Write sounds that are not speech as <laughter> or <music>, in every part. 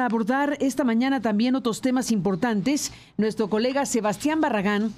a abordar esta mañana también otros temas importantes. Nuestro colega Sebastián Barragán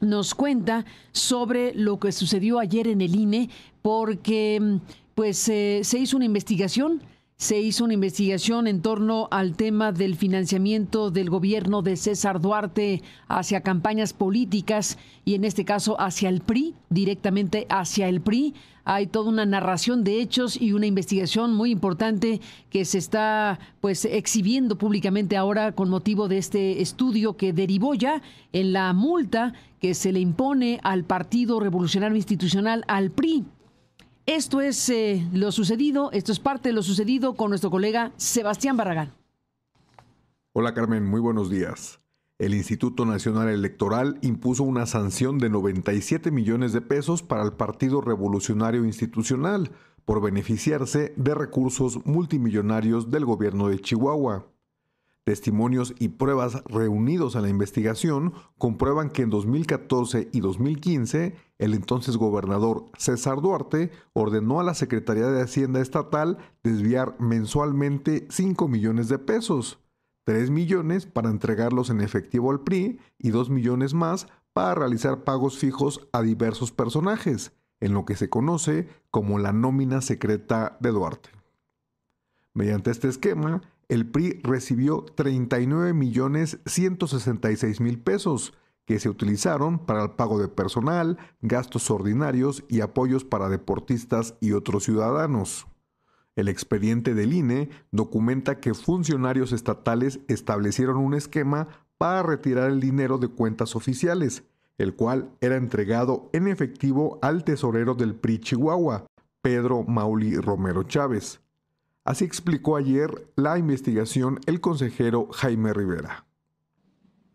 nos cuenta sobre lo que sucedió ayer en el INE porque mm, pues eh, se hizo una investigación se hizo una investigación en torno al tema del financiamiento del gobierno de César Duarte hacia campañas políticas y en este caso hacia el PRI, directamente hacia el PRI. Hay toda una narración de hechos y una investigación muy importante que se está pues exhibiendo públicamente ahora con motivo de este estudio que derivó ya en la multa que se le impone al Partido Revolucionario Institucional al PRI esto es eh, lo sucedido, esto es parte de lo sucedido con nuestro colega Sebastián Barragán. Hola Carmen, muy buenos días. El Instituto Nacional Electoral impuso una sanción de 97 millones de pesos para el Partido Revolucionario Institucional por beneficiarse de recursos multimillonarios del gobierno de Chihuahua. Testimonios y pruebas reunidos a la investigación comprueban que en 2014 y 2015 el entonces gobernador César Duarte ordenó a la Secretaría de Hacienda Estatal desviar mensualmente 5 millones de pesos, 3 millones para entregarlos en efectivo al PRI y 2 millones más para realizar pagos fijos a diversos personajes, en lo que se conoce como la nómina secreta de Duarte. Mediante este esquema, el PRI recibió 39.166.000 millones pesos que se utilizaron para el pago de personal, gastos ordinarios y apoyos para deportistas y otros ciudadanos. El expediente del INE documenta que funcionarios estatales establecieron un esquema para retirar el dinero de cuentas oficiales, el cual era entregado en efectivo al tesorero del PRI Chihuahua, Pedro Mauli Romero Chávez. Así explicó ayer la investigación el consejero Jaime Rivera.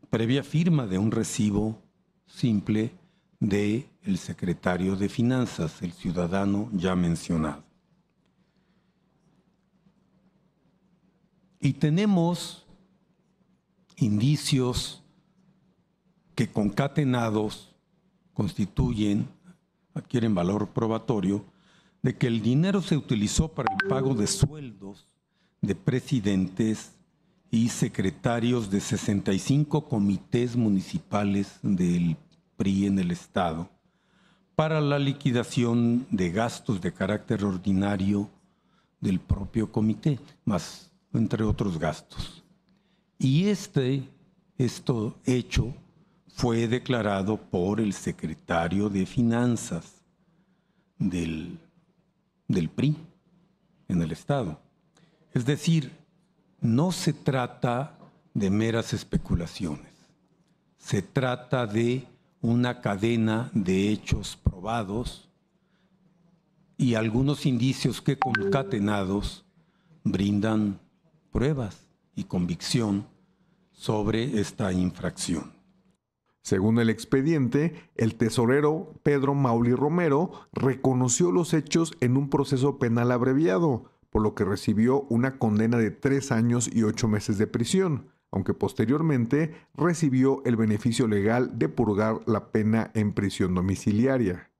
Previa firma de un recibo simple de el secretario de Finanzas, el ciudadano ya mencionado. Y tenemos indicios que concatenados constituyen, adquieren valor probatorio, de que el dinero se utilizó para el pago de sueldos de presidentes y secretarios de 65 comités municipales del PRI en el Estado, para la liquidación de gastos de carácter ordinario del propio comité, más entre otros gastos. Y este esto hecho fue declarado por el secretario de Finanzas del del PRI en el Estado. Es decir, no se trata de meras especulaciones, se trata de una cadena de hechos probados y algunos indicios que concatenados brindan pruebas y convicción sobre esta infracción. Según el expediente, el tesorero Pedro Mauli Romero reconoció los hechos en un proceso penal abreviado, por lo que recibió una condena de tres años y ocho meses de prisión, aunque posteriormente recibió el beneficio legal de purgar la pena en prisión domiciliaria.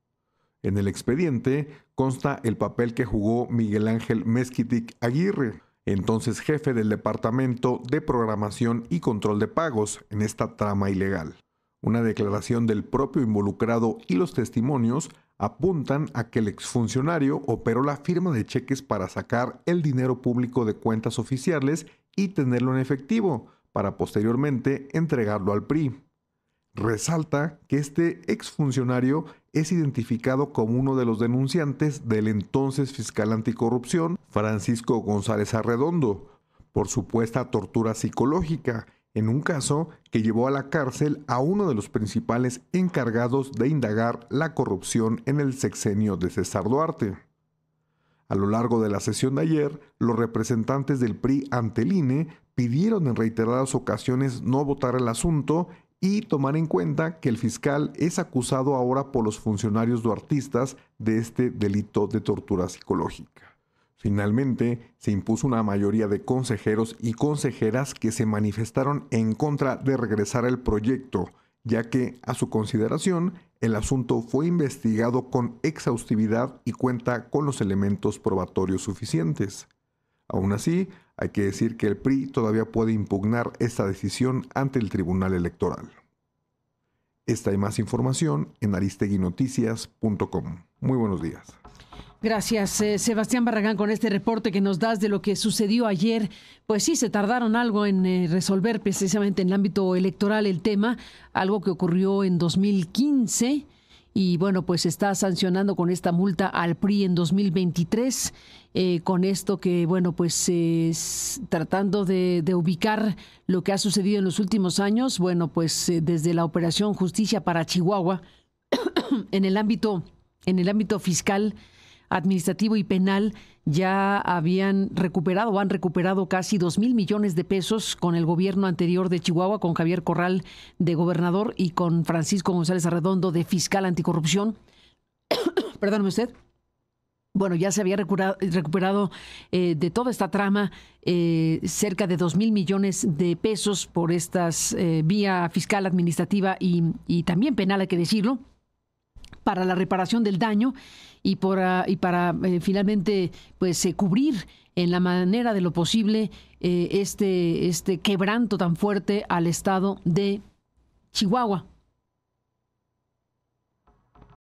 En el expediente consta el papel que jugó Miguel Ángel Mezquitic Aguirre, entonces jefe del Departamento de Programación y Control de Pagos en esta trama ilegal. Una declaración del propio involucrado y los testimonios apuntan a que el exfuncionario operó la firma de cheques para sacar el dinero público de cuentas oficiales y tenerlo en efectivo, para posteriormente entregarlo al PRI. Resalta que este exfuncionario es identificado como uno de los denunciantes del entonces fiscal anticorrupción Francisco González Arredondo por supuesta tortura psicológica en un caso que llevó a la cárcel a uno de los principales encargados de indagar la corrupción en el sexenio de César Duarte. A lo largo de la sesión de ayer, los representantes del PRI ante el INE pidieron en reiteradas ocasiones no votar el asunto y tomar en cuenta que el fiscal es acusado ahora por los funcionarios duartistas de este delito de tortura psicológica. Finalmente, se impuso una mayoría de consejeros y consejeras que se manifestaron en contra de regresar el proyecto, ya que, a su consideración, el asunto fue investigado con exhaustividad y cuenta con los elementos probatorios suficientes. Aún así, hay que decir que el PRI todavía puede impugnar esta decisión ante el Tribunal Electoral. Esta y más información en aristeguinoticias.com. Muy buenos días. Gracias, eh, Sebastián Barragán, con este reporte que nos das de lo que sucedió ayer. Pues sí, se tardaron algo en eh, resolver precisamente en el ámbito electoral el tema, algo que ocurrió en 2015 y bueno, pues está sancionando con esta multa al PRI en 2023, eh, con esto que, bueno, pues es tratando de, ubicar lo que ha sucedido en los últimos años, bueno, pues desde la operación Justicia para Chihuahua, <coughs> en el ámbito, en el ámbito fiscal, administrativo y penal ya habían recuperado han recuperado casi dos mil millones de pesos con el gobierno anterior de Chihuahua, con Javier Corral de gobernador y con Francisco González Arredondo de fiscal anticorrupción. <coughs> Perdóneme usted bueno, ya se había recuperado eh, de toda esta trama eh, cerca de dos mil millones de pesos por estas eh, vía fiscal, administrativa y también penal, hay que decirlo para la reparación del daño y, ah, y para eh, finalmente pues eh, cubrir en la manera de lo posible eh, este, este quebranto tan fuerte al estado de Chihuahua.